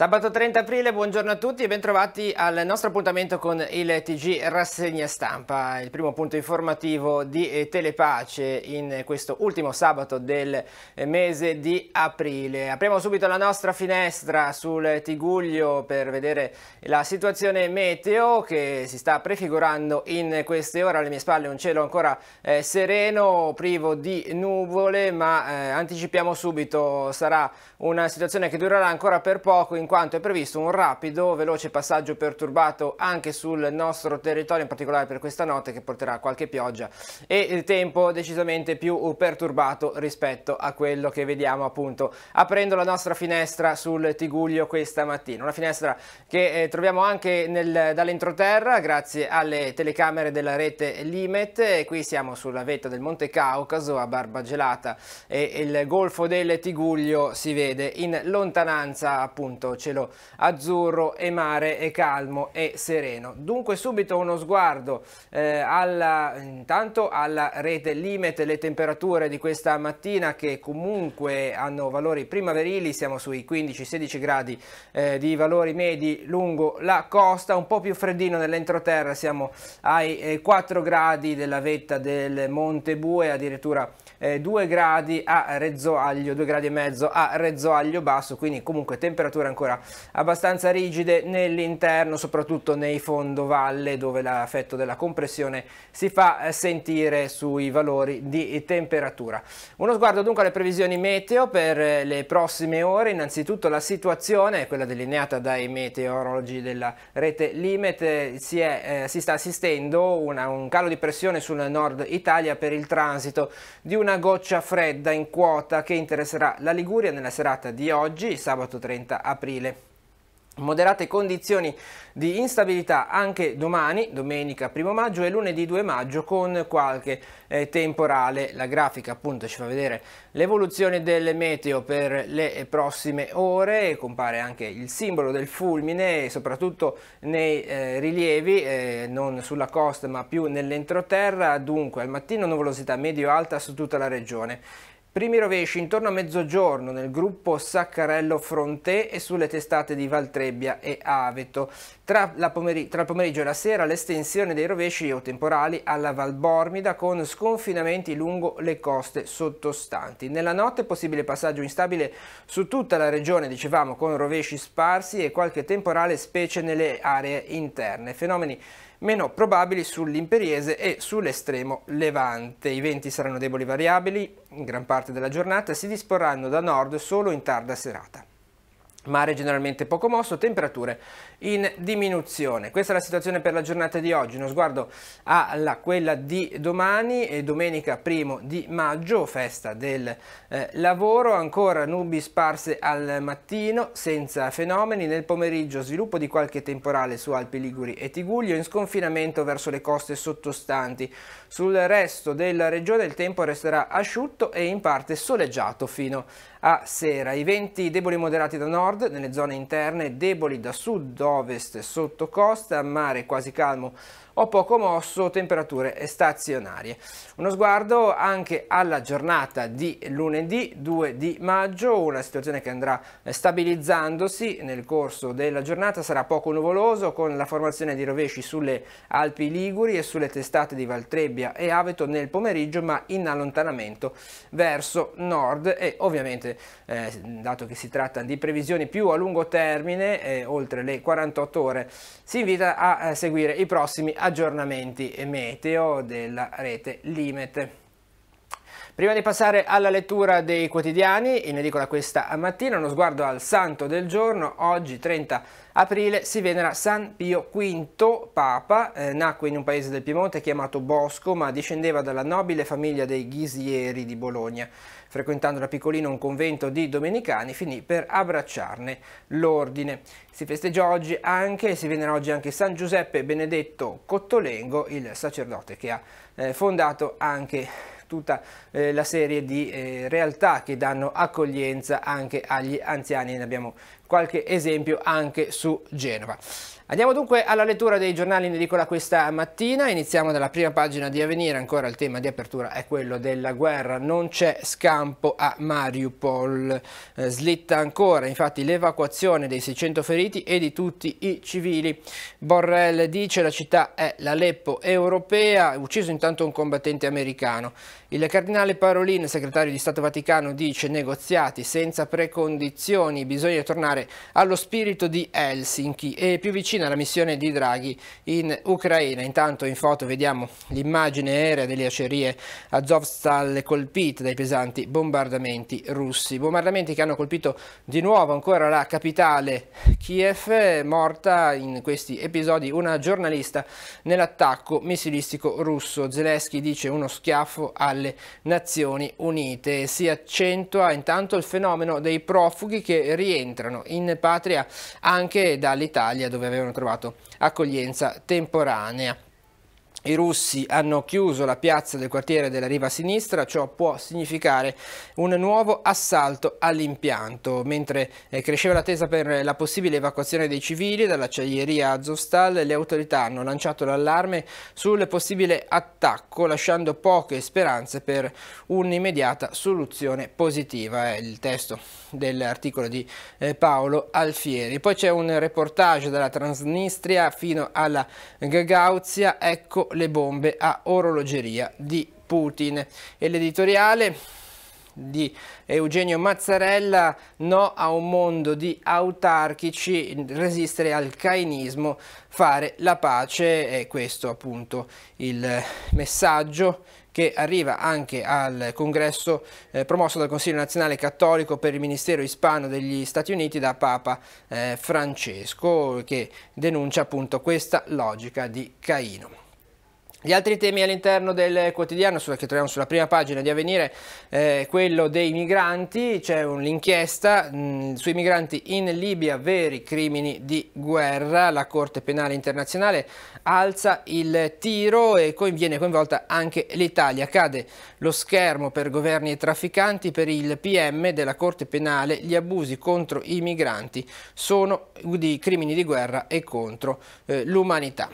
Sabato 30 aprile, buongiorno a tutti e bentrovati al nostro appuntamento con il TG Rassegna Stampa, il primo punto informativo di eh, Telepace in questo ultimo sabato del eh, mese di aprile. Apriamo subito la nostra finestra sul Tiguglio per vedere la situazione meteo che si sta prefigurando in queste ore. Alle mie spalle un cielo ancora eh, sereno, privo di nuvole, ma eh, anticipiamo subito, sarà una situazione che durerà ancora per poco in quanto è previsto un rapido, veloce passaggio perturbato anche sul nostro territorio, in particolare per questa notte che porterà qualche pioggia e il tempo decisamente più perturbato rispetto a quello che vediamo appunto aprendo la nostra finestra sul Tiguglio questa mattina. Una finestra che eh, troviamo anche dall'entroterra grazie alle telecamere della rete Limet e qui siamo sulla vetta del Monte Caucaso a barba gelata e il Golfo del Tiguglio si vede in lontananza appunto cielo azzurro e mare è calmo e sereno. Dunque subito uno sguardo eh, alla, intanto alla rete limit, le temperature di questa mattina che comunque hanno valori primaverili, siamo sui 15-16 gradi eh, di valori medi lungo la costa, un po' più freddino nell'entroterra, siamo ai eh, 4 gradi della vetta del Monte Bue, addirittura 2 eh, gradi a Rezzoaglio, 2 gradi e mezzo a Rezzoaglio Basso, quindi comunque temperature ancora ancora abbastanza rigide nell'interno, soprattutto nei fondovalle dove l'effetto della compressione si fa eh, sentire sui valori di temperatura. Uno sguardo dunque alle previsioni meteo per eh, le prossime ore, innanzitutto la situazione, quella delineata dai meteorologi della rete Limet, si, è, eh, si sta assistendo una, un calo di pressione sul nord Italia per il transito di una goccia fredda in quota che interesserà la Liguria nella serata di oggi, sabato 30 aprile aprile. Moderate condizioni di instabilità anche domani, domenica 1 maggio e lunedì 2 maggio con qualche eh, temporale. La grafica appunto ci fa vedere l'evoluzione del meteo per le prossime ore, compare anche il simbolo del fulmine soprattutto nei eh, rilievi, eh, non sulla costa ma più nell'entroterra, dunque al mattino nuvolosità medio-alta su tutta la regione. Primi rovesci intorno a mezzogiorno nel gruppo Saccarello Frontè e sulle testate di Valtrebbia e Aveto. Tra, pomeri tra il pomeriggio e la sera l'estensione dei rovesci o temporali alla Valbormida con sconfinamenti lungo le coste sottostanti. Nella notte possibile passaggio instabile su tutta la regione, dicevamo, con rovesci sparsi e qualche temporale specie nelle aree interne. Fenomeni meno probabili sull'imperiese e sull'estremo levante. I venti saranno deboli variabili in gran parte della giornata e si disporranno da nord solo in tarda serata. Mare generalmente poco mosso, temperature in diminuzione. Questa è la situazione per la giornata di oggi, uno sguardo alla quella di domani e domenica primo di maggio, festa del eh, lavoro, ancora nubi sparse al mattino senza fenomeni, nel pomeriggio sviluppo di qualche temporale su Alpi Liguri e Tiguglio in sconfinamento verso le coste sottostanti. Sul resto della regione il tempo resterà asciutto e in parte soleggiato fino a sera. I venti deboli moderati da nord, nelle zone interne, deboli da sud, ovest sotto costa, mare quasi calmo o poco mosso, temperature stazionarie. Uno sguardo anche alla giornata di lunedì 2 di maggio, una situazione che andrà stabilizzandosi nel corso della giornata, sarà poco nuvoloso con la formazione di rovesci sulle Alpi Liguri e sulle testate di Valtrebbia e Aveto nel pomeriggio ma in allontanamento verso nord e ovviamente eh, dato che si tratta di previsioni più a lungo termine, eh, oltre le 48 ore, si invita a eh, seguire i prossimi aggiornamenti aggiornamenti meteo della rete Limet. Prima di passare alla lettura dei quotidiani, in edicola questa mattina, uno sguardo al santo del giorno, oggi 30 aprile si venera San Pio V, Papa, eh, nacque in un paese del Piemonte chiamato Bosco, ma discendeva dalla nobile famiglia dei Ghisieri di Bologna frequentando da piccolino un convento di domenicani, finì per abbracciarne l'ordine. Si festeggia oggi anche, si venera oggi anche San Giuseppe Benedetto Cottolengo, il sacerdote che ha eh, fondato anche tutta eh, la serie di eh, realtà che danno accoglienza anche agli anziani, ne abbiamo qualche esempio anche su Genova. Andiamo dunque alla lettura dei giornali in edicola questa mattina, iniziamo dalla prima pagina di Avenire, ancora il tema di apertura è quello della guerra, non c'è scampo a Mariupol, eh, slitta ancora infatti l'evacuazione dei 600 feriti e di tutti i civili. Borrell dice la città è l'Aleppo europea, ucciso intanto un combattente americano. Il cardinale Parolin, segretario di Stato Vaticano, dice negoziati senza precondizioni, bisogna tornare allineare allo spirito di Helsinki e più vicina alla missione di Draghi in Ucraina. Intanto in foto vediamo l'immagine aerea delle acerie Azovstal colpite dai pesanti bombardamenti russi. Bombardamenti che hanno colpito di nuovo ancora la capitale Kiev, morta in questi episodi una giornalista nell'attacco missilistico russo. Zelensky dice uno schiaffo alle Nazioni Unite. Si accentua intanto il fenomeno dei profughi che rientrano in patria anche dall'Italia dove avevano trovato accoglienza temporanea. I russi hanno chiuso la piazza del quartiere della riva sinistra, ciò può significare un nuovo assalto all'impianto. Mentre eh, cresceva l'attesa per la possibile evacuazione dei civili dall'acciaieria Azovstal, le autorità hanno lanciato l'allarme sul possibile attacco, lasciando poche speranze per un'immediata soluzione positiva. È il testo dell'articolo di eh, Paolo Alfieri. Poi c'è un reportage dalla Transnistria fino alla Gagauzia, ecco le bombe a orologeria di Putin. E l'editoriale di Eugenio Mazzarella, no a un mondo di autarchici, resistere al cainismo, fare la pace, è questo appunto il messaggio che arriva anche al congresso eh, promosso dal Consiglio nazionale cattolico per il Ministero ispano degli Stati Uniti da Papa eh, Francesco che denuncia appunto questa logica di Caino. Gli altri temi all'interno del quotidiano che troviamo sulla prima pagina di Avvenire è eh, quello dei migranti, c'è un'inchiesta mm, sui migranti in Libia, veri crimini di guerra, la Corte Penale Internazionale alza il tiro e viene coinvolta anche l'Italia, cade lo schermo per governi e trafficanti, per il PM della Corte Penale gli abusi contro i migranti sono di crimini di guerra e contro eh, l'umanità.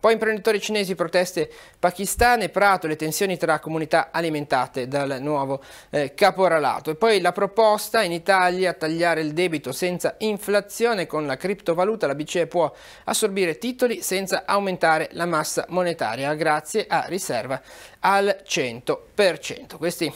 Poi imprenditori cinesi, proteste pakistane, Prato, le tensioni tra comunità alimentate dal nuovo eh, caporalato. E poi la proposta in Italia tagliare il debito senza inflazione con la criptovaluta, la BCE può assorbire titoli senza aumentare la massa monetaria grazie a riserva al 100%. Questi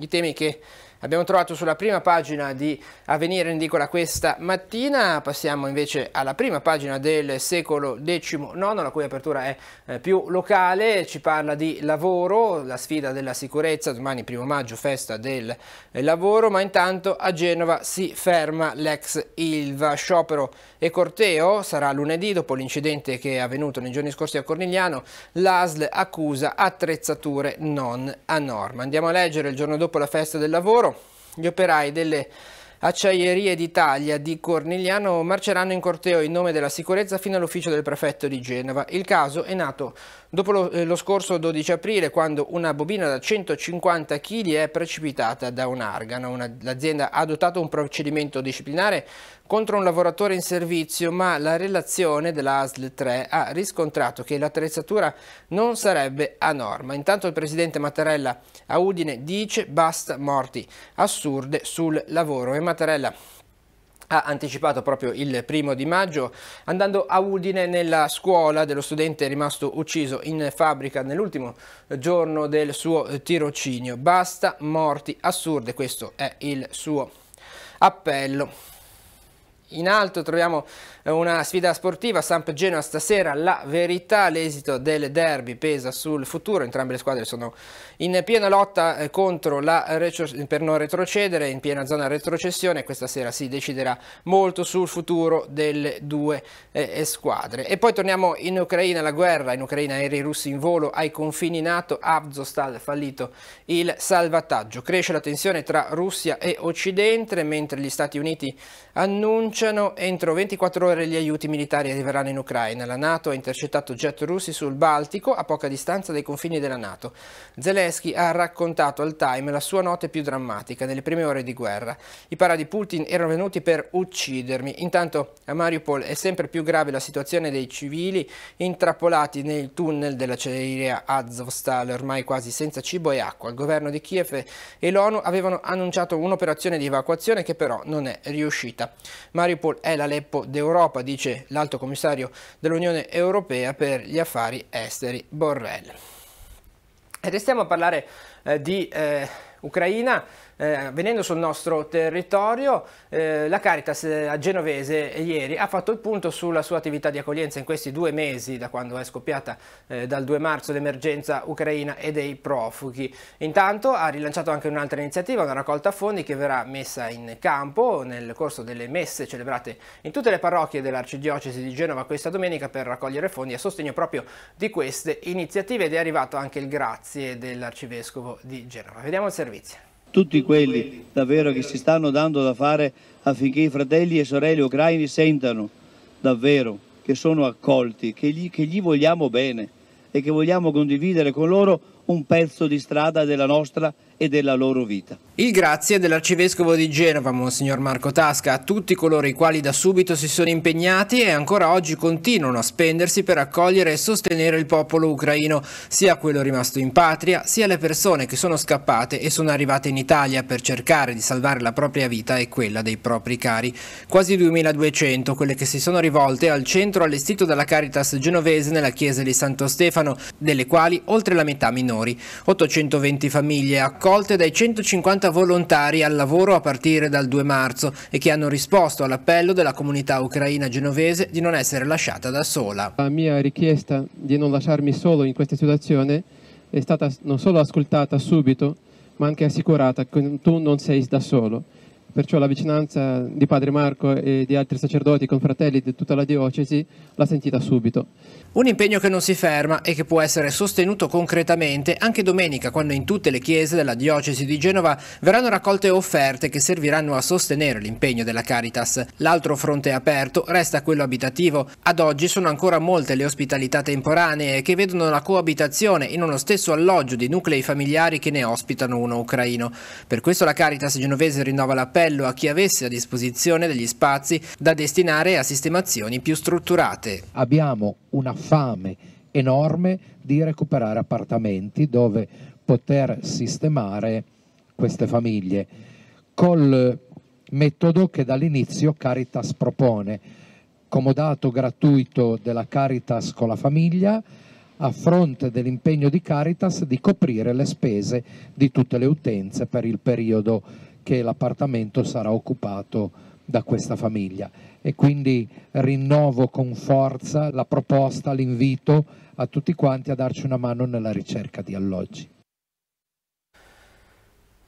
i temi che abbiamo trovato sulla prima pagina di Avvenire in edicola questa mattina. Passiamo invece alla prima pagina del secolo XIX, la cui apertura è eh, più locale, ci parla di lavoro, la sfida della sicurezza, domani primo maggio, festa del eh, lavoro, ma intanto a Genova si ferma l'ex Ilva, sciopero e corteo, sarà lunedì dopo l'incidente che è avvenuto nei giorni scorsi a Cornigliano, l'ASL accusa attrezzature non a norma. Andiamo a leggere il giorno dopo la festa del lavoro, gli operai delle Acciaierie d'Italia di Cornigliano marceranno in corteo in nome della sicurezza fino all'ufficio del prefetto di Genova. Il caso è nato dopo lo, eh, lo, scorso 12 aprile quando una bobina da 150 kg è precipitata da un argano. L'azienda ha adottato un procedimento disciplinare contro un lavoratore in servizio, ma la relazione dell'ASL 3 ha riscontrato che l'attrezzatura non sarebbe a norma. Intanto il presidente Mattarella a Udine dice basta morti assurde sul lavoro e Mattarella ha anticipato proprio il primo di maggio andando a Udine nella scuola dello studente rimasto ucciso in fabbrica nell'ultimo giorno del suo tirocinio. Basta morti assurde, questo è il suo appello. In alto troviamo eh, una sfida sportiva, Samp-Genoa stasera, la verità, l'esito del derby pesa sul futuro, entrambe le squadre sono in piena lotta eh, per non retrocedere, in piena zona retrocessione, questa sera si deciderà molto sul futuro delle due eh, eh squadre. E poi torniamo in Ucraina, la guerra in Ucraina, aerei russi in volo ai confini NATO, Avzostal fallito il salvataggio, cresce la tensione tra Russia e Occidente, mentre gli Stati Uniti annunciano entro 24 ore ore gli aiuti militari arriveranno in Ucraina. La Nato ha intercettato jet russi sul Baltico a poca distanza dai confini della Nato. Zelensky ha raccontato al Time la sua notte più drammatica nelle prime ore di guerra. I para di Putin erano venuti per uccidermi. Intanto a Mariupol è sempre più grave la situazione dei civili intrappolati nel tunnel della cereria Azovstal, ormai quasi senza cibo e acqua. Il governo di Kiev e l'ONU avevano annunciato un'operazione di evacuazione che però non è riuscita. Mariupol è l'Aleppo d'Europa Europa, dice l'alto commissario dell'Unione Europea per gli affari esteri Borrell. E Restiamo a parlare eh, di eh, Ucraina eh, venendo sul nostro territorio, eh, la Caritas eh, a Genovese eh, ieri ha fatto il punto sulla sua attività di accoglienza in questi due mesi, da quando è scoppiata eh, dal 2 marzo l'emergenza ucraina e dei profughi. Intanto ha rilanciato anche un'altra iniziativa, una raccolta fondi che verrà messa in campo nel corso delle messe celebrate in tutte le parrocchie dell'Arcidiocesi di Genova questa domenica per raccogliere fondi a sostegno proprio di queste iniziative ed è arrivato anche il grazie dell'Arcivescovo di Genova. Vediamo il servizio tutti quelli davvero che si stanno dando da fare affinché i fratelli e sorelle ucraini sentano davvero che sono accolti, che gli, che gli vogliamo bene e che vogliamo condividere con loro un pezzo di strada della nostra vita e della loro vita. Il grazie dell'arcivescovo di Genova, Monsignor Marco Tasca, a tutti coloro i quali da subito si sono impegnati e ancora oggi continuano a spendersi per accogliere e sostenere il popolo ucraino, sia quello rimasto in patria, sia le persone che sono scappate e sono arrivate in Italia per cercare di salvare la propria vita e quella dei propri cari. Quasi 2200 quelle che si sono rivolte al centro allestito dalla Caritas genovese nella chiesa di Santo Stefano, delle quali oltre la metà minori. 820 famiglie accolte accolte dai 150 volontari al lavoro a partire dal 2 marzo e che hanno risposto all'appello della comunità ucraina genovese di non essere lasciata da sola. La mia richiesta di non lasciarmi solo in questa situazione è stata non solo ascoltata subito, ma anche assicurata che tu non sei da solo. Perciò la vicinanza di Padre Marco e di altri sacerdoti, confratelli di tutta la diocesi, l'ha sentita subito. Un impegno che non si ferma e che può essere sostenuto concretamente anche domenica quando in tutte le chiese della diocesi di Genova verranno raccolte offerte che serviranno a sostenere l'impegno della Caritas. L'altro fronte aperto resta quello abitativo. Ad oggi sono ancora molte le ospitalità temporanee che vedono la coabitazione in uno stesso alloggio di nuclei familiari che ne ospitano uno ucraino. Per questo la Caritas genovese rinnova l'appello a chi avesse a disposizione degli spazi da destinare a sistemazioni più strutturate. Abbiamo una fame enorme di recuperare appartamenti dove poter sistemare queste famiglie col metodo che dall'inizio Caritas propone, comodato gratuito della Caritas con la famiglia, a fronte dell'impegno di Caritas di coprire le spese di tutte le utenze per il periodo che l'appartamento sarà occupato da questa famiglia e quindi rinnovo con forza la proposta, l'invito a tutti quanti a darci una mano nella ricerca di alloggi.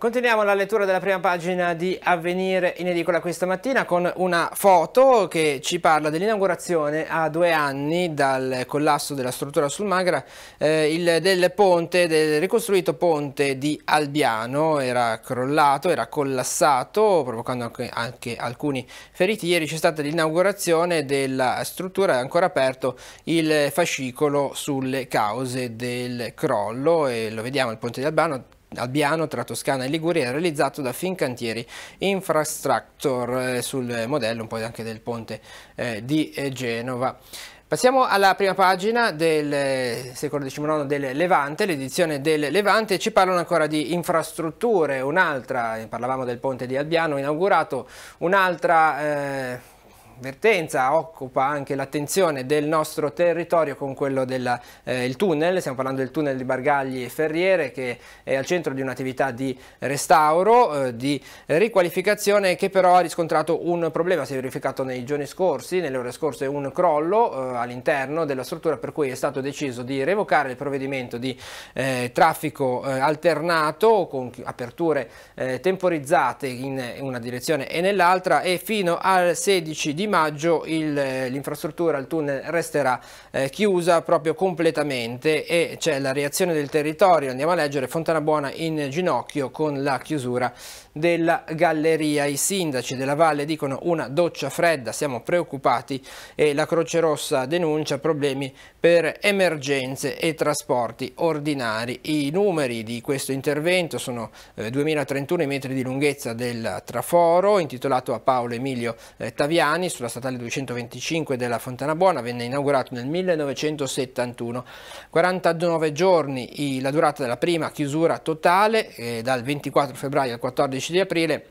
Continuiamo la lettura della prima pagina di Avvenire in edicola questa mattina con una foto che ci parla dell'inaugurazione a due anni dal collasso della struttura sul Magra eh, il, del ponte, del ricostruito ponte di Albiano, era crollato, era collassato provocando anche, anche alcuni feriti. Ieri c'è stata l'inaugurazione della struttura, è ancora aperto il fascicolo sulle cause del crollo e lo vediamo il ponte di Albiano Albiano tra Toscana e Liguria realizzato da Fincantieri Infrastructure eh, sul modello un po' anche del ponte eh, di eh, Genova. Passiamo alla prima pagina del eh, secolo XIX del Levante, l'edizione del Levante, ci parlano ancora di infrastrutture, un'altra, parlavamo del ponte di Albiano inaugurato, un'altra... Eh, vertenza occupa anche l'attenzione del nostro territorio con quello del eh, tunnel, stiamo parlando del tunnel di Bargagli e Ferriere che è al centro di un'attività di restauro, eh, di riqualificazione che però ha riscontrato un problema, si è verificato nei giorni scorsi, nelle ore scorse un crollo eh, all'interno della struttura per cui è stato deciso di revocare il provvedimento di eh, traffico eh, alternato con aperture eh, temporizzate in una direzione e nell'altra e fino al 16 di maggio eh, l'infrastruttura, il, tunnel resterà eh, chiusa proprio completamente e c'è la reazione del territorio, andiamo a leggere Fontana Buona in ginocchio con la chiusura della galleria. I sindaci della valle dicono una doccia fredda, siamo preoccupati e la Croce Rossa denuncia problemi per emergenze e trasporti ordinari. I numeri di questo intervento sono eh, 2031 i metri di lunghezza del traforo intitolato a Paolo Emilio eh, Taviani sulla statale 225 della Fontana Buona venne inaugurato nel 1971. 49 giorni la durata della prima chiusura totale, eh, dal 24 febbraio al 14 di aprile,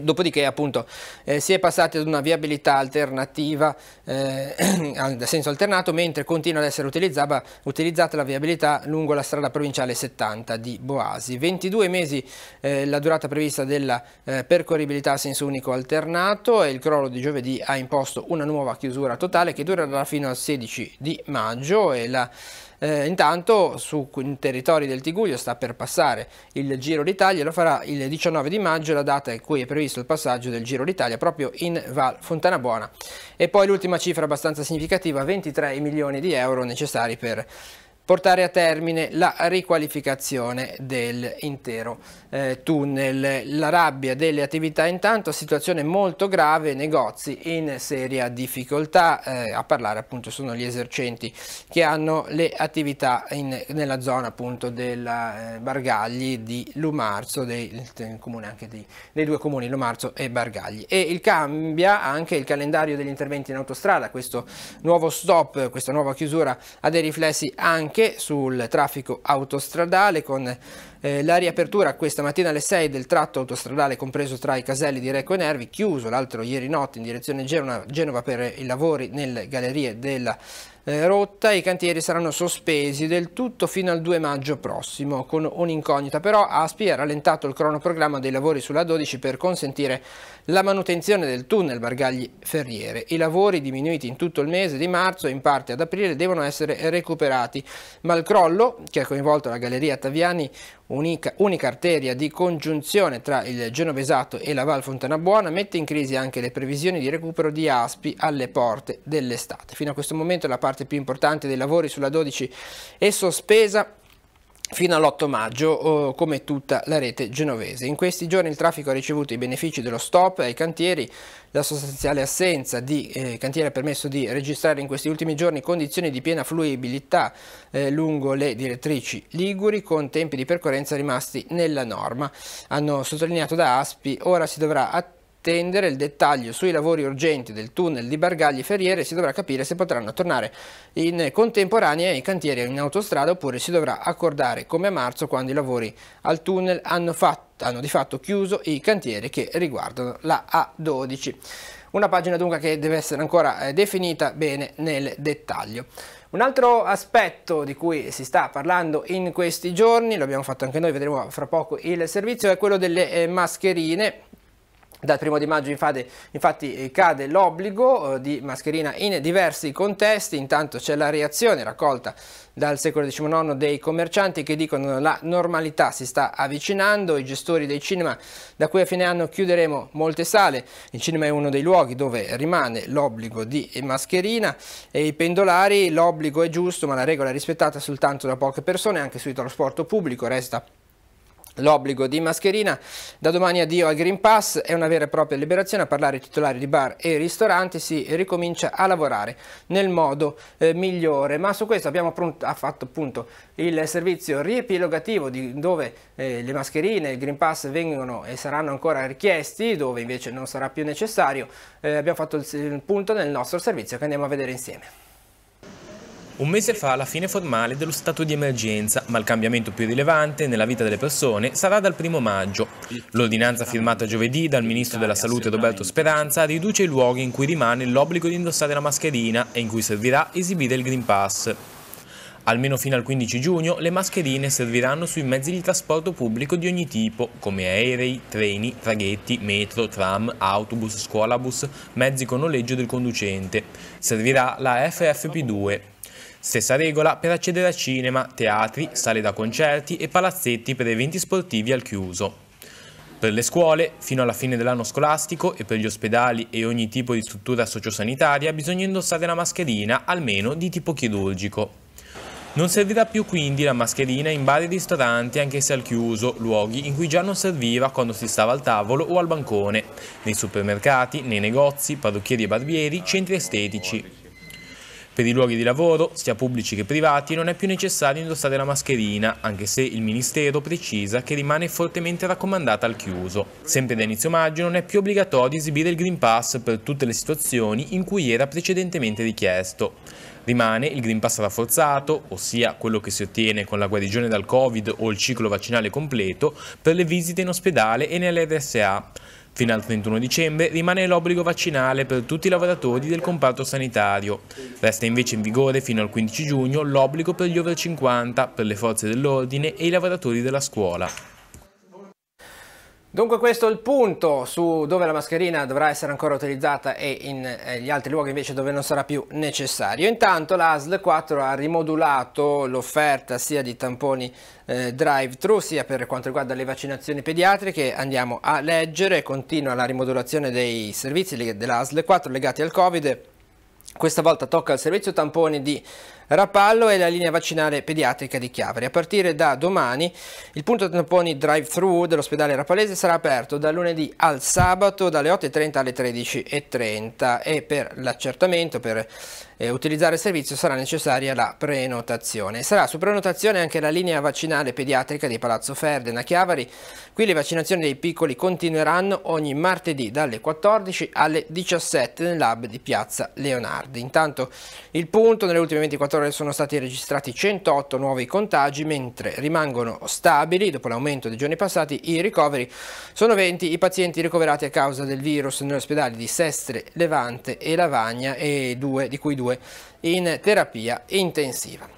Dopodiché appunto eh, si è passati ad una viabilità alternativa eh, a senso alternato mentre continua ad essere utilizzata, utilizzata, la viabilità lungo la strada provinciale 70 di Boasi. 22 mesi eh, la durata prevista della eh, percorribilità a senso unico alternato e il crollo di giovedì ha imposto una nuova chiusura totale che durerà fino al 16 di maggio e la eh, intanto su in territori del Tiguglio sta per passare il Giro d'Italia, lo farà il 19 di maggio, la data in cui è previsto il passaggio del Giro d'Italia proprio in Val Fontanabuona. E poi l'ultima cifra abbastanza significativa, 23 milioni di euro necessari per portare a termine la riqualificazione dell'intero eh, tunnel. La rabbia delle attività intanto, situazione molto grave, negozi in seria difficoltà, eh, a parlare appunto sono gli esercenti che hanno le attività in, nella zona appunto del eh, Bargagli di Lumarzo, dei, di, dei due comuni Lumarzo e Bargagli. E il cambia anche il calendario degli interventi in autostrada, questo nuovo stop, questa nuova chiusura ha dei riflessi anche anche sul traffico autostradale con eh, la riapertura questa mattina alle 6 del tratto autostradale compreso tra i caselli di Recco e Nervi, chiuso l'altro ieri notte in direzione Genova, Genova per i lavori nelle gallerie della eh, rotta, i cantieri saranno sospesi del tutto fino al 2 maggio prossimo, con un'incognita però ASPI ha rallentato il cronoprogramma dei lavori sulla 12 per consentire la manutenzione del tunnel Bargagli Ferriere. I lavori diminuiti in tutto il mese di marzo e in parte ad aprile devono essere recuperati, ma il crollo, che ha coinvolto la galleria Taviani, unica, unica arteria di congiunzione tra il Genovesato e la Val Fontanabuona, mette in crisi anche le previsioni di recupero di Aspi alle porte dell'estate. Fino a questo momento la parte più importante dei lavori sulla 12 è sospesa fino all'8 maggio come tutta la rete genovese. In questi giorni il traffico ha ricevuto i benefici dello stop ai cantieri, la sostanziale assenza di eh, cantieri ha permesso di registrare in questi ultimi giorni condizioni di piena fluibilità eh, lungo le direttrici liguri con tempi di percorrenza rimasti nella norma. Hanno sottolineato da Aspi, ora si dovrà attendere attendere il dettaglio sui lavori urgenti del tunnel di Bargagli Ferriere si dovrà capire se potranno tornare in contemporanea i cantieri in autostrada oppure si dovrà accordare come a marzo quando i lavori al tunnel hanno, fatto, hanno di fatto chiuso i cantieri che riguardano la A12. Una pagina dunque che deve essere ancora eh, definita bene nel dettaglio. Un altro aspetto di cui si sta parlando in questi giorni, l'abbiamo fatto anche noi, vedremo fra poco il servizio, è quello delle eh, mascherine dal primo di maggio infatti, infatti eh, cade l'obbligo eh, di mascherina in diversi contesti, intanto c'è la reazione raccolta dal secolo XIX dei commercianti che dicono la normalità si sta avvicinando, i gestori dei cinema da qui a fine anno chiuderemo molte sale, il cinema è uno dei luoghi dove rimane l'obbligo di mascherina e i pendolari l'obbligo è giusto ma la regola è rispettata soltanto da poche persone, anche sui trasporto pubblico resta L'obbligo di mascherina, da domani addio al Green Pass, è una vera e propria liberazione a parlare ai titolari di bar e ristoranti, si ricomincia a lavorare nel modo eh, migliore, ma su questo abbiamo fatto appunto il servizio riepilogativo di dove eh, le mascherine e il Green Pass vengono e saranno ancora richiesti, dove invece non sarà più necessario, eh, abbiamo fatto il, il punto nel nostro servizio che andiamo a vedere insieme. Un mese fa la fine formale dello stato di emergenza, ma il cambiamento più rilevante nella vita delle persone sarà dal primo maggio. L'ordinanza firmata giovedì dal Ministro della Salute Roberto Speranza riduce i luoghi in cui rimane l'obbligo di indossare la mascherina e in cui servirà esibire il Green Pass. Almeno fino al 15 giugno le mascherine serviranno sui mezzi di trasporto pubblico di ogni tipo, come aerei, treni, traghetti, metro, tram, autobus, scuolabus, mezzi con noleggio del conducente. Servirà la FFP2, Stessa regola per accedere a cinema, teatri, sale da concerti e palazzetti per eventi sportivi al chiuso. Per le scuole, fino alla fine dell'anno scolastico e per gli ospedali e ogni tipo di struttura sociosanitaria bisogna indossare la mascherina, almeno di tipo chirurgico. Non servirà più quindi la mascherina in bar e ristoranti anche se al chiuso, luoghi in cui già non serviva quando si stava al tavolo o al bancone, nei supermercati, nei negozi, parrucchieri e barbieri, centri estetici. Per i luoghi di lavoro, sia pubblici che privati, non è più necessario indossare la mascherina, anche se il Ministero precisa che rimane fortemente raccomandata al chiuso. Sempre da inizio maggio non è più obbligatorio esibire il Green Pass per tutte le situazioni in cui era precedentemente richiesto. Rimane il Green Pass rafforzato, ossia quello che si ottiene con la guarigione dal Covid o il ciclo vaccinale completo, per le visite in ospedale e nelle RSA. Fino al 31 dicembre rimane l'obbligo vaccinale per tutti i lavoratori del comparto sanitario. Resta invece in vigore fino al 15 giugno l'obbligo per gli over 50, per le forze dell'ordine e i lavoratori della scuola. Dunque questo è il punto su dove la mascherina dovrà essere ancora utilizzata e in eh, gli altri luoghi invece dove non sarà più necessario. Intanto l'ASL 4 ha rimodulato l'offerta sia di tamponi eh, drive-thru sia per quanto riguarda le vaccinazioni pediatriche. Andiamo a leggere, continua la rimodulazione dei servizi dell'ASL 4 legati al Covid questa volta tocca al servizio tampone di Rapallo e la linea vaccinale pediatrica di Chiavari. A partire da domani il punto tamponi drive-thru dell'ospedale rapalese sarà aperto dal lunedì al sabato dalle 8.30 alle 13.30 e per l'accertamento, per eh, utilizzare il servizio sarà necessaria la prenotazione. Sarà su prenotazione anche la linea vaccinale pediatrica di Palazzo Ferdena a Chiavari. Qui le vaccinazioni dei piccoli continueranno ogni martedì dalle 14 alle 17 nel lab di Piazza Leonardi. Intanto il punto, nelle ultime 24 ore sono stati registrati 108 nuovi contagi, mentre rimangono stabili, dopo l'aumento dei giorni passati, i ricoveri. Sono 20 i pazienti ricoverati a causa del virus negli ospedali di Sestre, Levante e Lavagna e due, di cui due in terapia intensiva.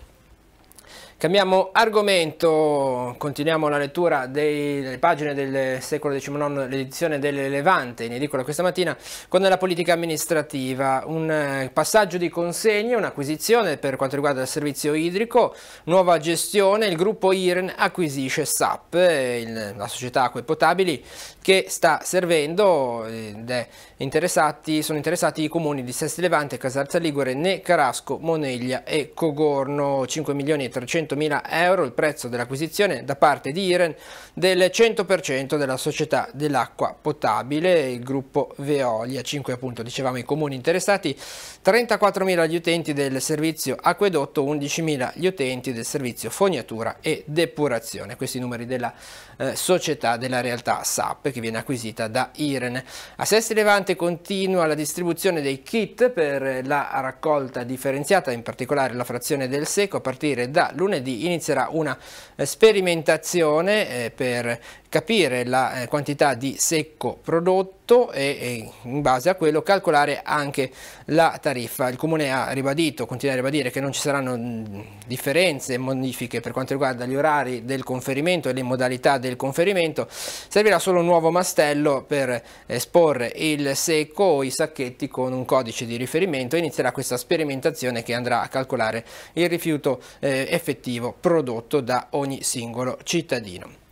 Cambiamo argomento, continuiamo la lettura dei, delle pagine del secolo XIX, l'edizione del Levante in edicola questa mattina, con la politica amministrativa, un eh, passaggio di consegne, un'acquisizione per quanto riguarda il servizio idrico, nuova gestione, il gruppo IREN acquisisce SAP, eh, il, la società acque potabili che sta servendo ed è interessati, sono interessati i comuni di Sesti Levante, Casarza Ligure, Ne Carasco, Moneglia e Cogorno, 5 milioni e 300 300.000 euro il prezzo dell'acquisizione da parte di Iren del 100% della società dell'acqua potabile, il gruppo Veolia, 5 appunto dicevamo i comuni interessati, 34.000 gli utenti del servizio acquedotto, 11.000 gli utenti del servizio fognatura e depurazione, questi numeri della eh, società della realtà SAP che viene acquisita da Iren. A Sesti Levante continua la distribuzione dei kit per la raccolta differenziata, in particolare la frazione del secco a partire da lunedì venerdì inizierà una eh, sperimentazione eh, per capire la eh, quantità di secco prodotto tutto e, e, in base a quello calcolare anche la tariffa. Il Comune ha ribadito, continua a ribadire che non ci saranno differenze e modifiche per quanto riguarda gli orari del conferimento e le modalità del conferimento, servirà solo un nuovo mastello per esporre il secco o i sacchetti con un codice di riferimento e inizierà questa sperimentazione che andrà a calcolare il rifiuto eh, effettivo prodotto da ogni singolo cittadino.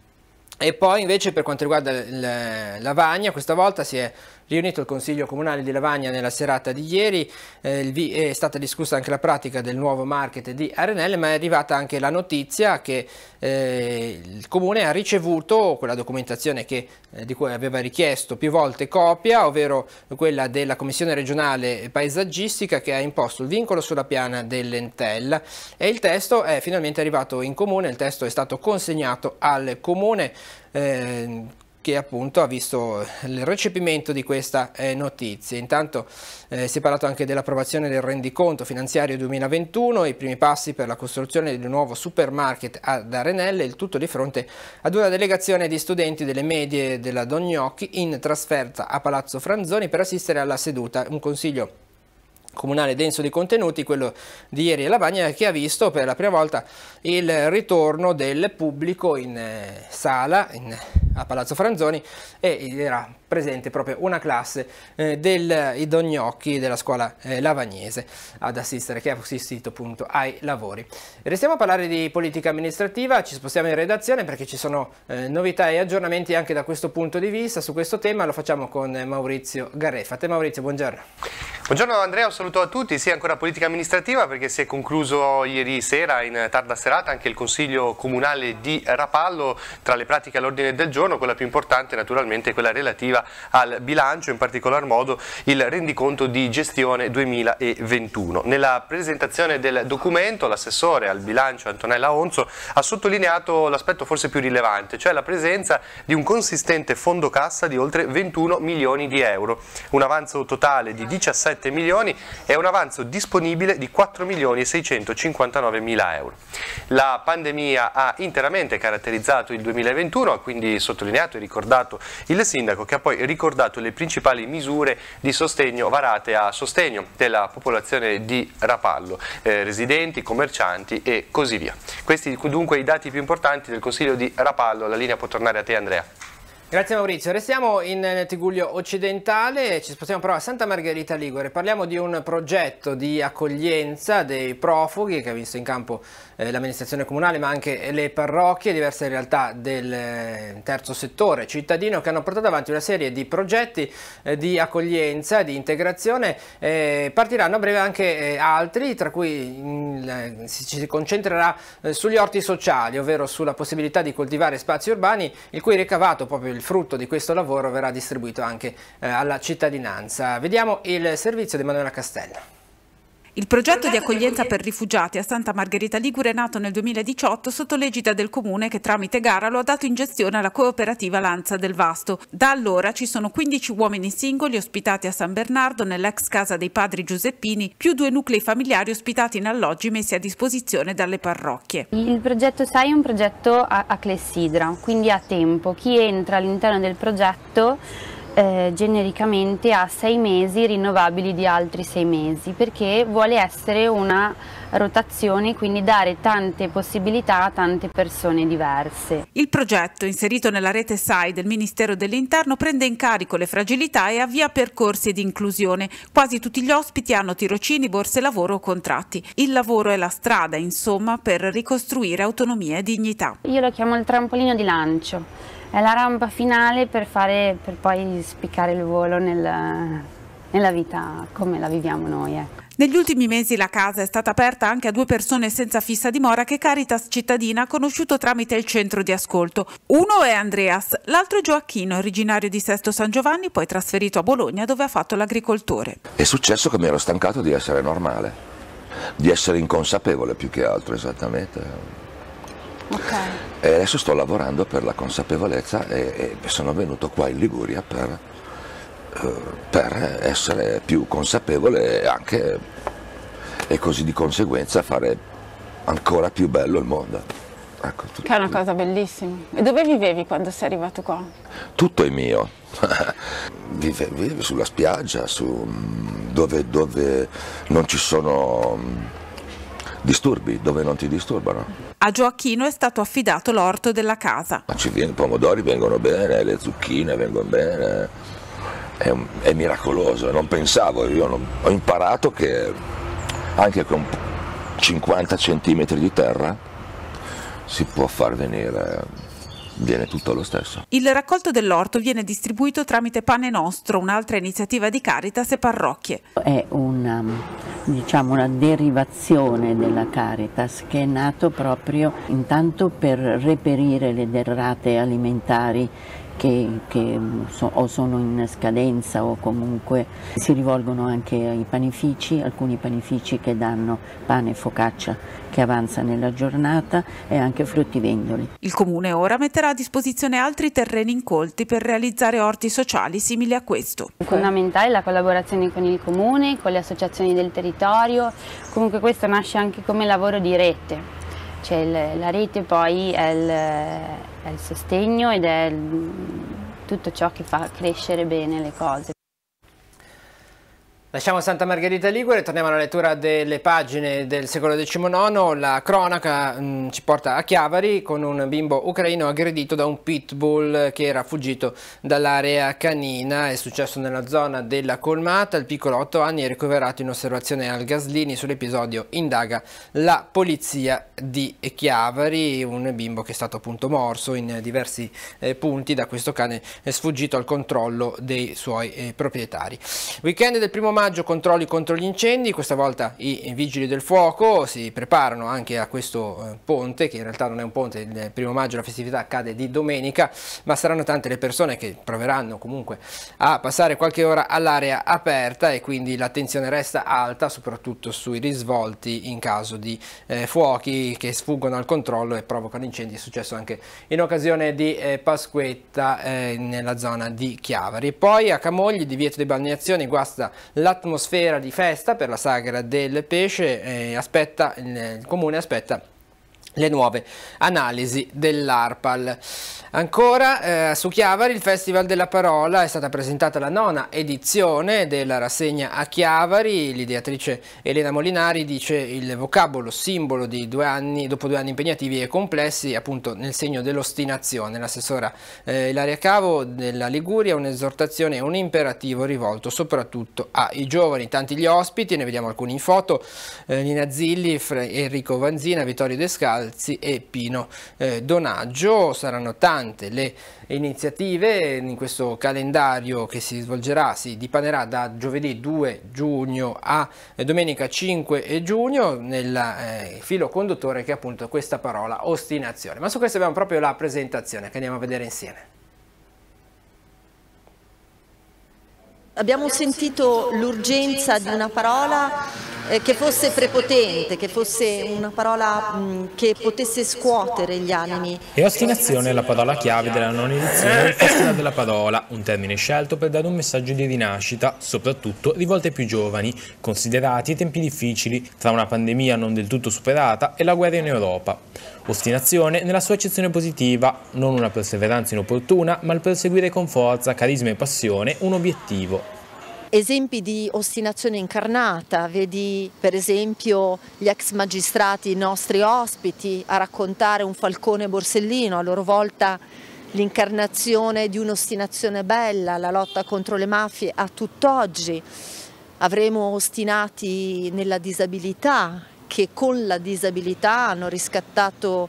E poi invece per quanto riguarda la, la Vagna, questa volta si è Riunito il Consiglio Comunale di Lavagna nella serata di ieri, eh, è stata discussa anche la pratica del nuovo market di Arenelle, ma è arrivata anche la notizia che eh, il Comune ha ricevuto quella documentazione che, eh, di cui aveva richiesto più volte copia, ovvero quella della Commissione regionale paesaggistica che ha imposto il vincolo sulla piana dell'Entel e il testo è finalmente arrivato in Comune, il testo è stato consegnato al Comune eh, che appunto ha visto il recepimento di questa eh, notizia. Intanto eh, si è parlato anche dell'approvazione del rendiconto finanziario 2021 i primi passi per la costruzione di un nuovo supermarket ad Arenelle, il tutto di fronte ad una delegazione di studenti delle medie della Don Gnocchi in trasferta a Palazzo Franzoni per assistere alla seduta, un consiglio comunale denso di contenuti, quello di ieri alla Bagna, che ha visto per la prima volta il ritorno del pubblico in eh, sala in, a Palazzo Franzoni e era presente proprio una classe eh, dei Dognocchi della scuola eh, lavagnese ad assistere, che ha assistito appunto ai lavori. Restiamo a parlare di politica amministrativa, ci spostiamo in redazione perché ci sono eh, novità e aggiornamenti anche da questo punto di vista, su questo tema lo facciamo con Maurizio A te Maurizio, buongiorno. Buongiorno Andrea, un saluto a tutti. Sì, ancora politica amministrativa perché si è concluso ieri sera in tarda serata anche il Consiglio Comunale di Rapallo tra le pratiche all'ordine del giorno, quella più importante naturalmente è quella relativa al bilancio, in particolar modo il rendiconto di gestione 2021. Nella presentazione del documento l'assessore al bilancio Antonella Onzo ha sottolineato l'aspetto forse più rilevante, cioè la presenza di un consistente fondo cassa di oltre 21 milioni di euro, un avanzo totale di 17 107 milioni e un avanzo disponibile di 4 milioni e 659 mila euro. La pandemia ha interamente caratterizzato il 2021, ha quindi sottolineato e ricordato il sindaco che ha poi ricordato le principali misure di sostegno varate a sostegno della popolazione di Rapallo, eh, residenti, commercianti e così via. Questi dunque i dati più importanti del Consiglio di Rapallo, la linea può tornare a te Andrea. Grazie Maurizio, restiamo in Tiguglio occidentale, ci spostiamo però a Santa Margherita Ligure, parliamo di un progetto di accoglienza dei profughi che ha visto in campo eh, l'amministrazione comunale ma anche le parrocchie, diverse realtà del eh, terzo settore cittadino che hanno portato avanti una serie di progetti eh, di accoglienza, di integrazione, eh, partiranno a breve anche eh, altri tra cui mm, in, ci si concentrerà sugli orti sociali, ovvero sulla possibilità di coltivare spazi urbani il cui ricavato, proprio il frutto di questo lavoro, verrà distribuito anche alla cittadinanza. Vediamo il servizio di Emanuela Castella. Il progetto di accoglienza per rifugiati a Santa Margherita Ligure è nato nel 2018 sotto l'egida del comune che tramite gara lo ha dato in gestione alla cooperativa Lanza del Vasto. Da allora ci sono 15 uomini singoli ospitati a San Bernardo nell'ex casa dei padri Giuseppini, più due nuclei familiari ospitati in alloggi messi a disposizione dalle parrocchie. Il progetto SAI è un progetto a, a clessidra, quindi a tempo. Chi entra all'interno del progetto eh, genericamente a sei mesi rinnovabili di altri sei mesi perché vuole essere una rotazione, quindi dare tante possibilità a tante persone diverse. Il progetto inserito nella rete SAI del Ministero dell'Interno prende in carico le fragilità e avvia percorsi di inclusione. Quasi tutti gli ospiti hanno tirocini, borse lavoro o contratti. Il lavoro è la strada, insomma, per ricostruire autonomia e dignità. Io lo chiamo il trampolino di lancio è la rampa finale per, fare, per poi spiccare il volo nel, nella vita come la viviamo noi. Ecco. Negli ultimi mesi la casa è stata aperta anche a due persone senza fissa dimora che Caritas Cittadina ha conosciuto tramite il centro di ascolto. Uno è Andreas, l'altro è Gioacchino, originario di Sesto San Giovanni, poi trasferito a Bologna dove ha fatto l'agricoltore. È successo che mi ero stancato di essere normale, di essere inconsapevole più che altro esattamente Okay. E adesso sto lavorando per la consapevolezza e, e sono venuto qua in Liguria per, eh, per essere più consapevole e anche e così di conseguenza fare ancora più bello il mondo. Ecco, tutto, che è una cosa bellissima. E dove vivevi quando sei arrivato qua? Tutto è mio. vive sulla spiaggia, su mm, dove, dove, non ci sono mm, disturbi, dove non ti disturbano. A Gioacchino è stato affidato l'orto della casa. I pomodori vengono bene, le zucchine vengono bene, è, è miracoloso, non pensavo, io non, ho imparato che anche con 50 centimetri di terra si può far venire viene tutto lo stesso. Il raccolto dell'orto viene distribuito tramite Pane Nostro, un'altra iniziativa di Caritas e parrocchie. È un um, diciamo, una derivazione della Caritas che è nato proprio intanto per reperire le derrate alimentari che, che so, o sono in scadenza o comunque si rivolgono anche ai panifici, alcuni panifici che danno pane e focaccia che avanza nella giornata e anche fruttivendoli. Il comune ora metterà a disposizione altri terreni incolti per realizzare orti sociali simili a questo. fondamentale la collaborazione con il comune, con le associazioni del territorio, comunque questo nasce anche come lavoro di rete, cioè la rete poi è il è il sostegno ed è tutto ciò che fa crescere bene le cose. Lasciamo Santa Margherita Ligure torniamo alla lettura delle pagine del secolo XIX. La cronaca mh, mm, ci porta a Chiavari con un bimbo ucraino aggredito da un pitbull che era fuggito dall'area canina. È successo nella zona della Colmata. Il piccolo a 8 anni è ricoverato in osservazione al Gaslini. Sull'episodio indaga la polizia di Chiavari. Un bimbo che è stato appunto morso in diversi eh, punti da questo cane sfuggito al controllo dei suoi eh, proprietari. Weekend del primo maggio maggio controlli contro gli incendi, questa volta i vigili del fuoco si preparano anche a questo eh, ponte, che in realtà non è un ponte, il primo maggio la festività cade di domenica, ma saranno tante le persone che proveranno comunque a passare qualche ora all'area aperta e quindi l'attenzione resta alta soprattutto sui risvolti in caso di eh, fuochi che sfuggono al controllo e provocano incendi, è successo anche in occasione di eh, Pasquetta eh, nella zona di Chiavari. Poi a Camogli divieto di balneazione guasta la l'atmosfera di festa per la sagra del pesce eh, aspetta, il comune aspetta le nuove analisi dell'ARPAL. Ancora eh, su Chiavari il Festival della Parola è stata presentata la nona edizione della rassegna a Chiavari, l'ideatrice Elena Molinari dice il vocabolo simbolo di due anni, dopo due anni impegnativi e complessi appunto nel segno dell'ostinazione, l'assessora eh, Ilaria Cavo della Liguria un'esortazione e un imperativo rivolto soprattutto ai giovani, tanti gli ospiti, ne vediamo alcuni in foto, eh, Nina Zilli, Enrico Vanzina, Vittorio Descalzi e Pino eh, Donaggio, saranno tanti importante le iniziative in questo calendario che si svolgerà, si dipanerà da giovedì 2 giugno a domenica 5 giugno nel eh, filo conduttore che è appunto questa parola ostinazione. Ma su questo abbiamo proprio la presentazione che andiamo a vedere insieme. Abbiamo sentito l'urgenza di una parola eh, che fosse prepotente, che fosse una parola mm, che potesse scuotere gli animi. E ostinazione è la parola chiave della non edizione del Festival della Parola, un termine scelto per dare un messaggio di rinascita, soprattutto rivolto ai più giovani, considerati i tempi difficili tra una pandemia non del tutto superata e la guerra in Europa. Ostinazione nella sua accezione positiva, non una perseveranza inopportuna, ma il perseguire con forza, carisma e passione un obiettivo, esempi di ostinazione incarnata, vedi per esempio gli ex magistrati, i nostri ospiti, a raccontare un Falcone Borsellino, a loro volta l'incarnazione di un'ostinazione bella, la lotta contro le mafie a tutt'oggi. Avremo ostinati nella disabilità, che con la disabilità hanno riscattato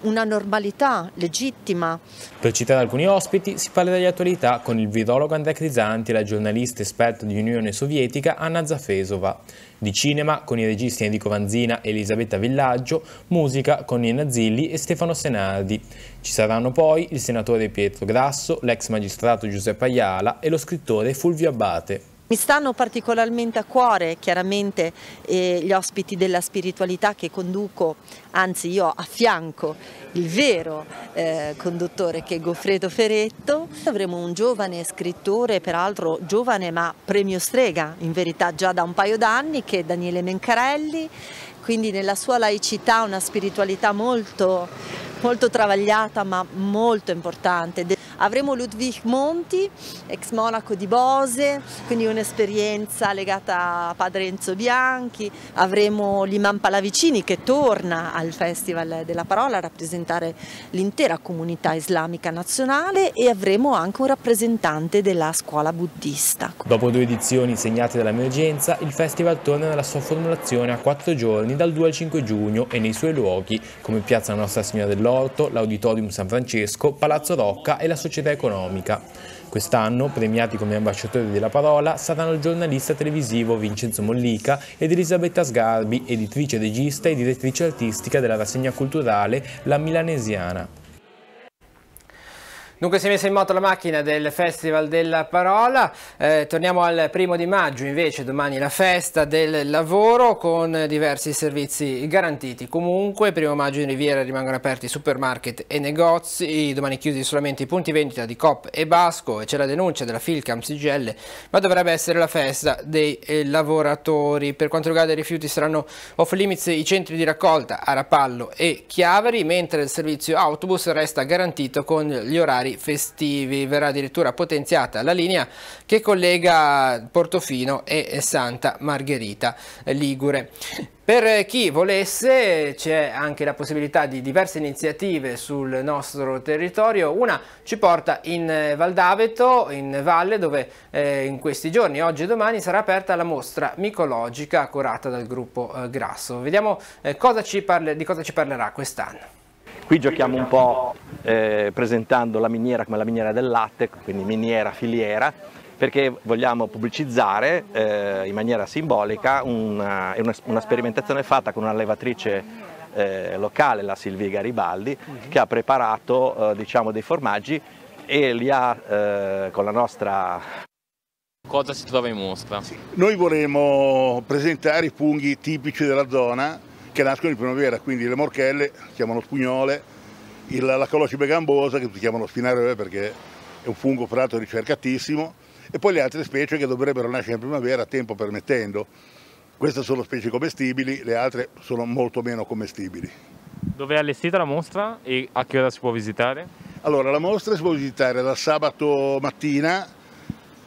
una normalità legittima. Per citare alcuni ospiti, si parla di attualità con il virologo Andrea Crisanti e la giornalista esperta di Unione Sovietica Anna Zafesova. Di cinema con i registi Enrico Vanzina e Elisabetta Villaggio, musica con Nina Zilli e Stefano Senardi. Ci saranno poi il senatore Pietro Grasso, l'ex magistrato Giuseppe Ayala e lo scrittore Fulvio Abate. Mi stanno particolarmente a cuore chiaramente eh, gli ospiti della spiritualità che conduco, anzi io affianco il vero eh, conduttore che è Goffredo Ferretto. Avremo un giovane scrittore, peraltro giovane ma premio strega in verità già da un paio d'anni che è Daniele Mencarelli, quindi nella sua laicità una spiritualità molto, molto travagliata ma molto importante. Avremo Ludwig Monti, ex monaco di Bose, quindi un'esperienza legata a padre Enzo Bianchi, avremo l'imam Palavicini che torna al Festival della Parola a rappresentare l'intera comunità islamica nazionale e avremo anche un rappresentante della scuola buddista. Dopo due edizioni segnate dall'emergenza, il festival torna nella sua formulazione a quattro giorni dal 2 al 5 giugno e nei suoi luoghi come Piazza Nostra Signora dell'Orto, l'Auditorium San Francesco, Palazzo Rocca e la Società società economica. Quest'anno, premiati come ambasciatori della parola, saranno il giornalista televisivo Vincenzo Mollica ed Elisabetta Sgarbi, editrice regista e direttrice artistica della rassegna culturale La Milanesiana. Dunque si è messa in moto la macchina del Festival della Parola, eh, torniamo al primo di maggio invece, domani la festa del lavoro con diversi servizi garantiti. Comunque primo maggio in Riviera rimangono aperti supermarket e negozi, domani chiusi solamente i punti vendita di Cop e Basco e c'è la denuncia della Filcam Sigelle, ma dovrebbe essere la festa dei eh, lavoratori. Per quanto riguarda i rifiuti saranno off limits i centri di raccolta a Rapallo e Chiaveri, mentre il servizio autobus resta garantito con gli orari orari festivi. Verrà addirittura potenziata la linea che collega Portofino e Santa Margherita eh, Ligure. Per chi volesse c'è anche la possibilità di diverse iniziative sul nostro territorio, una ci porta in eh, Valdaveto, in Valle, dove eh, in questi giorni, oggi e domani, sarà aperta la mostra micologica curata dal gruppo eh, Grasso. Vediamo eh, cosa di cosa ci parlerà quest'anno. Qui giochiamo un po' eh, presentando la miniera come la miniera del latte, quindi miniera filiera, perché vogliamo pubblicizzare eh, in maniera simbolica una, una, una, sperimentazione fatta con una levatrice eh, locale, la Silvia Garibaldi, uh-huh. che ha preparato eh, diciamo, dei formaggi e li ha eh, con la nostra cosa si trova in mostra? Noi vorremmo presentare i funghi tipici della zona che nascono in primavera, quindi le morchelle, si chiamano spugnole, il, la colocibe gambosa che tutti chiamano spinario eh, perché è un fungo prato ricercatissimo e poi le altre specie che dovrebbero nascere in primavera, tempo permettendo. Queste sono specie commestibili, le altre sono molto meno commestibili. Dove è allestita la mostra e a che ora si può visitare? Allora, la mostra si può visitare dal sabato mattina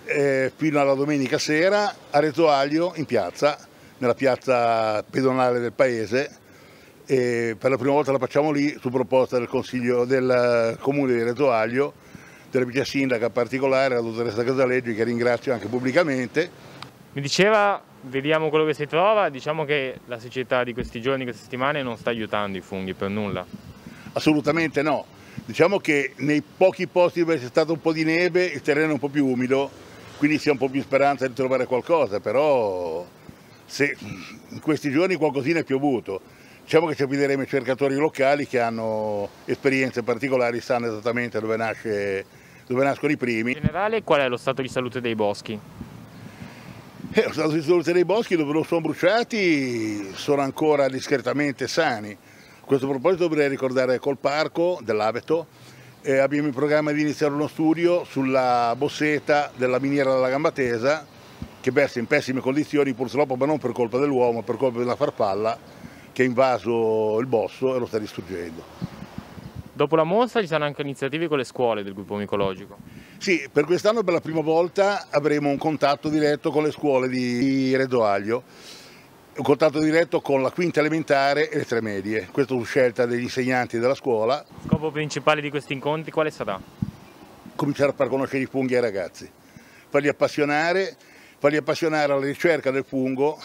eh, fino alla domenica sera a Rezoaglio in piazza, nella piazza pedonale del paese, e per la prima volta la facciamo lì su proposta del Consiglio del eh, Comune di Reto Aglio, della vice sindaca in particolare, la dottoressa Casaleggi che ringrazio anche pubblicamente. Mi diceva, vediamo quello che si trova, diciamo che la società di questi giorni, queste settimane non sta aiutando i funghi per nulla. Assolutamente no, diciamo che nei pochi posti dove c'è stato un po' di neve il terreno è un po' più umido, quindi si ha un po' più speranza di trovare qualcosa, però se in questi giorni qualcosina è piovuto, Diciamo che ci affideremo ai cercatori locali che hanno esperienze particolari, sanno esattamente dove, nasce, dove nascono i primi. In generale qual è lo stato di salute dei boschi? Eh, lo stato di salute dei boschi dove non sono bruciati sono ancora discretamente sani. A questo proposito vorrei ricordare col parco dell'Aveto eh, abbiamo in programma di iniziare uno studio sulla bosseta della miniera della Gambatesa che versa in pessime condizioni purtroppo ma non per colpa dell'uomo, per colpa della farfalla che ha invaso il bosso e lo sta distruggendo. Dopo la mostra ci saranno anche iniziative con le scuole del gruppo micologico. Sì, per quest'anno per la prima volta avremo un contatto diretto con le scuole di Redoaglio, un contatto diretto con la quinta elementare e le tre medie, questo su scelta degli insegnanti della scuola. scopo principale di questi incontri quale sarà? Cominciare a far conoscere i funghi ai ragazzi, farli appassionare, farli appassionare alla ricerca del fungo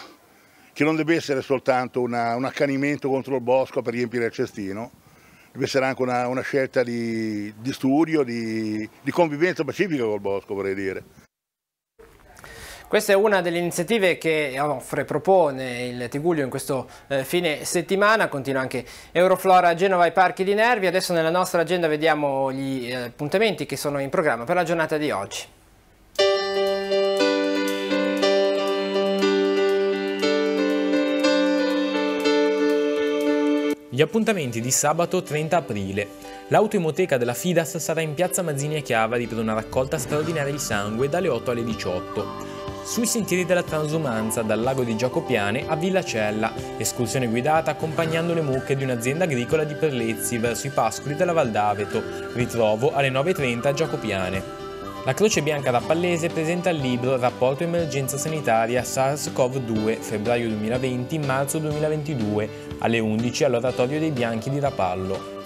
che non deve essere soltanto una, un accanimento contro il bosco per riempire il cestino, deve essere anche una, una scelta di, di studio, di, di convivenza pacifica col bosco vorrei dire. Questa è una delle iniziative che offre, propone il Tiguglio in questo eh, fine settimana, continua anche Euroflora Genova ai Parchi di Nervi. Adesso nella nostra agenda vediamo gli eh, appuntamenti che sono in programma per la giornata di oggi. Gli appuntamenti di sabato 30 aprile. L'autoimoteca della Fidas sarà in piazza Mazzini e Chiavari per una raccolta straordinaria di sangue dalle 8 alle 18 sui sentieri della transumanza dal lago di Giacopiane a Villa Cella, escursione guidata accompagnando le mucche di un'azienda agricola di Perlezzi verso i pascoli della Val d'Aveto. ritrovo alle 9.30 a Giacopiane. La Croce Bianca da Pallese presenta il libro Rapporto Emergenza Sanitaria SARS-CoV-2 febbraio 2020-marzo 2022 alle 11 all'Oratorio dei Bianchi di Rapallo.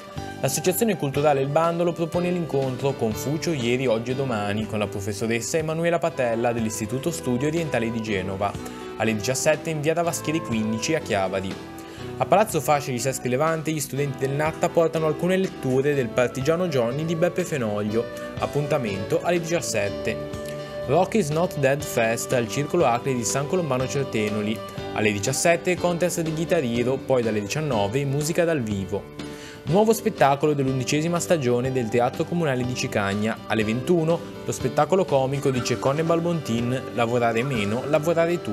L'Associazione Culturale Il Bandolo propone l'incontro Confucio ieri, oggi e domani con la professoressa Emanuela Patella dell'Istituto Studio Orientale di Genova, alle 17 in via da Vaschieri 15 a Chiavari. A Palazzo Fasci di Sesti Levante gli studenti del Natta portano alcune letture del Partigiano Johnny di Beppe Fenoglio, appuntamento alle 17. Rock is Not Dead Fest al Circolo Acre di San Colombano Certenoli, alle 17 contest di Guitar poi dalle 19 musica dal vivo. Nuovo spettacolo dell'undicesima stagione del Teatro Comunale di Cicagna. Alle 21 lo spettacolo comico di Ceccone Balbontin, Lavorare meno, lavorare tu.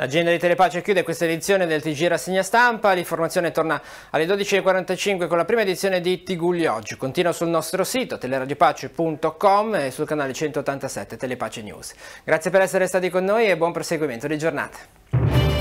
L'agenda di Telepace chiude questa edizione del TG Rassegna Stampa, l'informazione torna alle 12.45 con la prima edizione di Tigugli Oggi. Continua sul nostro sito teleradiopace.com e sul canale 187 Telepace News. Grazie per essere stati con noi e buon proseguimento di giornata.